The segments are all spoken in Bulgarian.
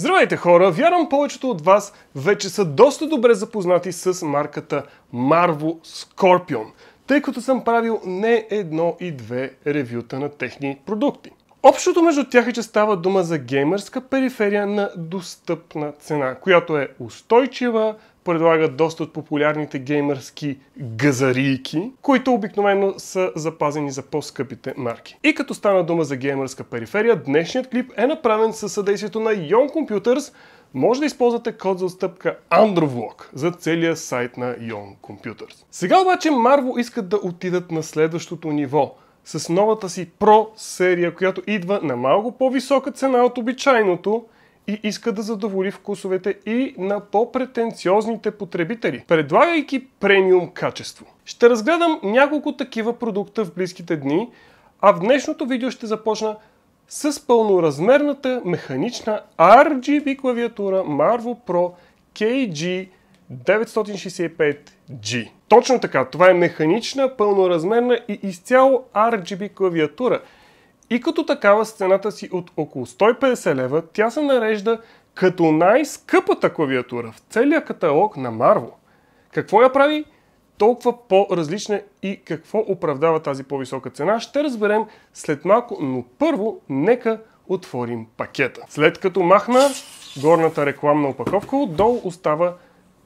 Здравейте хора! Вярвам повечето от вас вече са доста добре запознати с марката Marvo Scorpion, тъй като съм правил не едно и две ревюта на техни продукти. Общото между тях е, че става дума за геймърска периферия на достъпна цена, която е устойчива, предлага доста от популярните геймерски газарийки, които обикновено са запазени за по-скъпите марки. И като стана дума за геймърска периферия, днешният клип е направен със съдействието на Yon Computers, може да използвате код за отстъпка AndroVlog за целия сайт на Yon Computers. Сега обаче Marvel искат да отидат на следващото ниво – с новата си Pro серия, която идва на малко по-висока цена от обичайното и иска да задоволи вкусовете и на по-претенциозните потребители, предлагайки премиум качество. Ще разгледам няколко такива продукта в близките дни, а в днешното видео ще започна с пълноразмерната механична RGB клавиатура Marvel Pro KG 965G. Точно така, това е механична, пълноразмерна и изцяло RGB клавиатура. И като такава с цената си от около 150 лева, тя се нарежда като най-скъпата клавиатура в целия каталог на Marvel. Какво я прави? толкова по-различна и какво оправдава тази по-висока цена, ще разберем след малко, но първо нека отворим пакета. След като махна горната рекламна опаковка, отдолу остава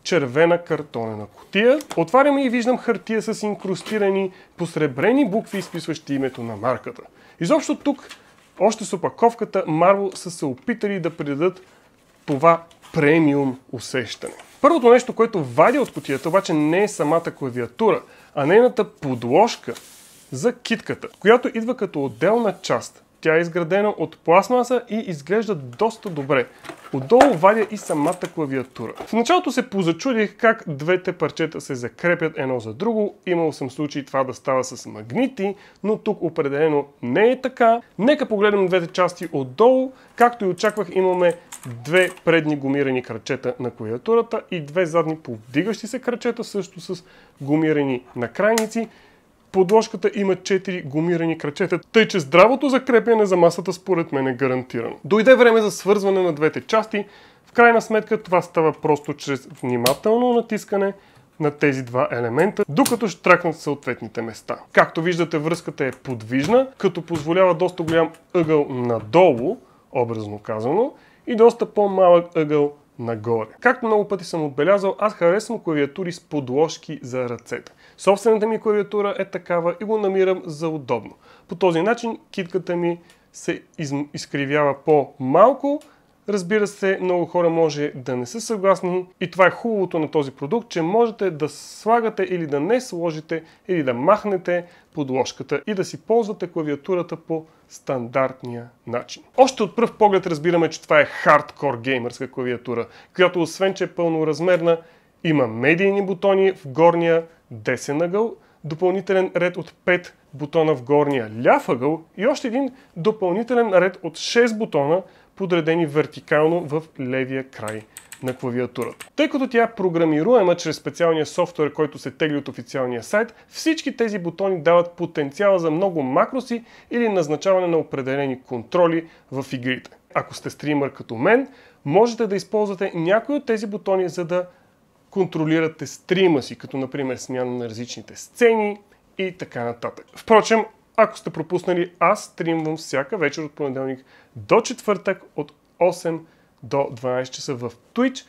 червена картонена котия. Отваряме и виждам хартия с инкрустирани посребрени букви, изписващи името на марката. Изобщо тук, още с опаковката, Marvel са се опитали да придадат това премиум усещане. Първото нещо, което вадя от котията, обаче не е самата клавиатура, а нейната подложка за китката, която идва като отделна част тя е изградена от пластмаса и изглежда доста добре. Отдолу вадя и самата клавиатура. В началото се позачудих как двете парчета се закрепят едно за друго. Имал съм случай това да става с магнити, но тук определено не е така. Нека погледнем двете части отдолу. Както и очаквах имаме две предни гумирани крачета на клавиатурата и две задни повдигащи се крачета също с гумирани накрайници. Подложката има 4 гумирани крачета, тъй че здравото закрепяне за масата според мен е гарантирано. Дойде време за свързване на двете части. В крайна сметка това става просто чрез внимателно натискане на тези два елемента, докато ще тракнат съответните места. Както виждате, връзката е подвижна, като позволява доста голям ъгъл надолу, образно казано, и доста по-малък ъгъл нагоре. Както много пъти съм отбелязал, аз харесвам клавиатури с подложки за ръцете. Собствената ми клавиатура е такава и го намирам за удобно. По този начин китката ми се изкривява по-малко, Разбира се, много хора може да не са съгласни и това е хубавото на този продукт, че можете да слагате или да не сложите или да махнете подложката и да си ползвате клавиатурата по стандартния начин. Още от пръв поглед разбираме, че това е хардкор геймърска клавиатура, която освен, че е пълноразмерна, има медийни бутони в горния десен ъгъл, допълнителен ред от 5 бутона в горния ляв ъгъл и още един допълнителен ред от 6 бутона подредени вертикално в левия край на клавиатурата. Тъй като тя е програмируема чрез специалния софтуер, който се тегли от официалния сайт, всички тези бутони дават потенциала за много макроси или назначаване на определени контроли в игрите. Ако сте стример като мен, можете да използвате някои от тези бутони, за да контролирате стрима си, като например смяна на различните сцени и така нататък. Впрочем, ако сте пропуснали, аз стримвам всяка вечер от понеделник до четвъртък от 8 до 12 часа в Twitch.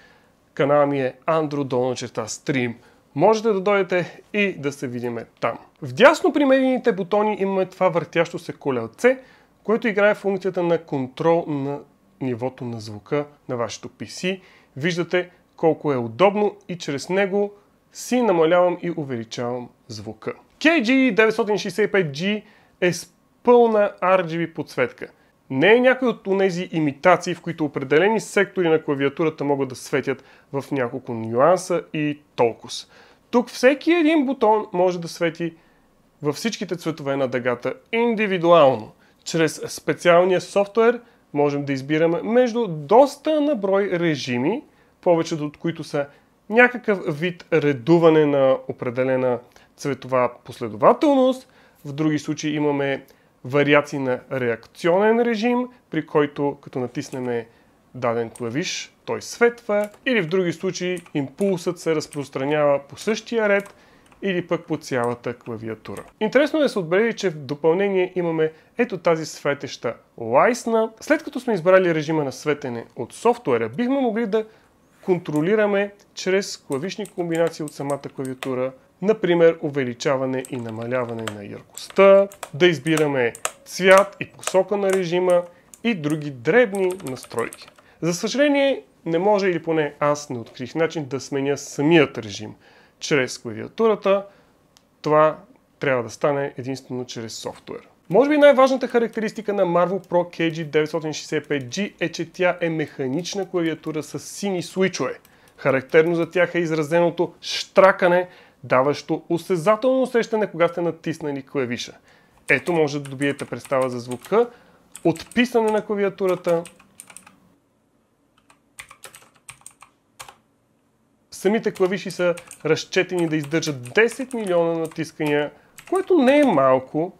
Канала ми е Andro долна черта стрим. Можете да дойдете и да се видиме там. В дясно примерените бутони имаме това въртящо се колелце, което играе функцията на контрол на нивото на звука на вашето PC. Виждате колко е удобно и чрез него си намалявам и увеличавам звука. KG965G е с пълна RGB подсветка. Не е някой от тези имитации, в които определени сектори на клавиатурата могат да светят в няколко нюанса и толкова. Тук всеки един бутон може да свети във всичките цветове на дъгата индивидуално. Чрез специалния софтуер можем да избираме между доста наброй режими, повечето от които са някакъв вид редуване на определена цветова последователност. В други случаи имаме вариации на реакционен режим, при който като натиснем даден клавиш, той светва или в други случаи импулсът се разпространява по същия ред или пък по цялата клавиатура. Интересно е да се отбележи, че в допълнение имаме ето тази светеща лайсна. След като сме избрали режима на светене от софтуера, бихме могли да контролираме чрез клавишни комбинации от самата клавиатура – Например, увеличаване и намаляване на яркостта, да избираме цвят и посока на режима и други дребни настройки. За съжаление, не може или поне аз не открих начин да сменя самият режим чрез клавиатурата. Това трябва да стане единствено чрез софтуер. Може би най-важната характеристика на Marvel Pro KG965G е, че тя е механична клавиатура с сини свичове. Характерно за тях е изразеното штракане даващо осезателно усещане, кога сте натиснали клавиша. Ето може да добиете представа за звука отписане на клавиатурата. Самите клавиши са разчетени да издържат 10 милиона натискания, което не е малко,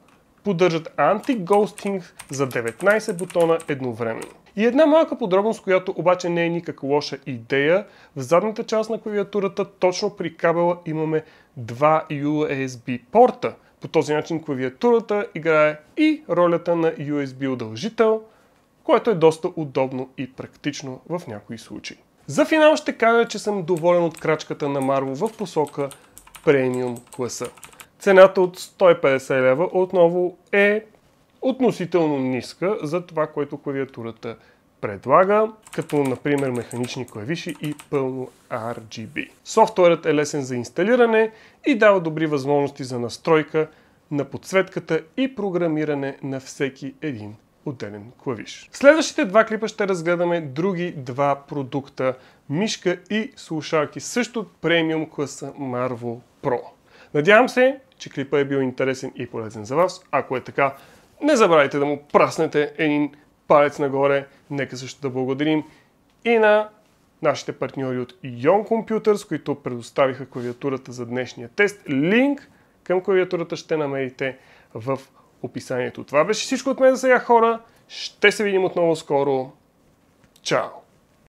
поддържат анти-гостинг за 19 бутона едновременно. И една малка подробност, която обаче не е никак лоша идея, в задната част на клавиатурата, точно при кабела имаме два USB порта. По този начин клавиатурата играе и ролята на USB удължител, което е доста удобно и практично в някои случаи. За финал ще кажа, че съм доволен от крачката на Marvel в посока премиум класа. Цената от 150 лева отново е относително ниска за това, което клавиатурата предлага, като например механични клавиши и пълно RGB. Софтуерът е лесен за инсталиране и дава добри възможности за настройка на подсветката и програмиране на всеки един отделен клавиш. В следващите два клипа ще разгледаме други два продукта мишка и слушалки, също от премиум класа Marvel Pro. Надявам се, че клипа е бил интересен и полезен за вас. Ако е така, не забравяйте да му праснете един палец нагоре. Нека също да благодарим и на нашите партньори от Ion Computers, които предоставиха клавиатурата за днешния тест. Линк към клавиатурата ще намерите в описанието. Това беше всичко от мен за сега, хора. Ще се видим отново скоро. Чао!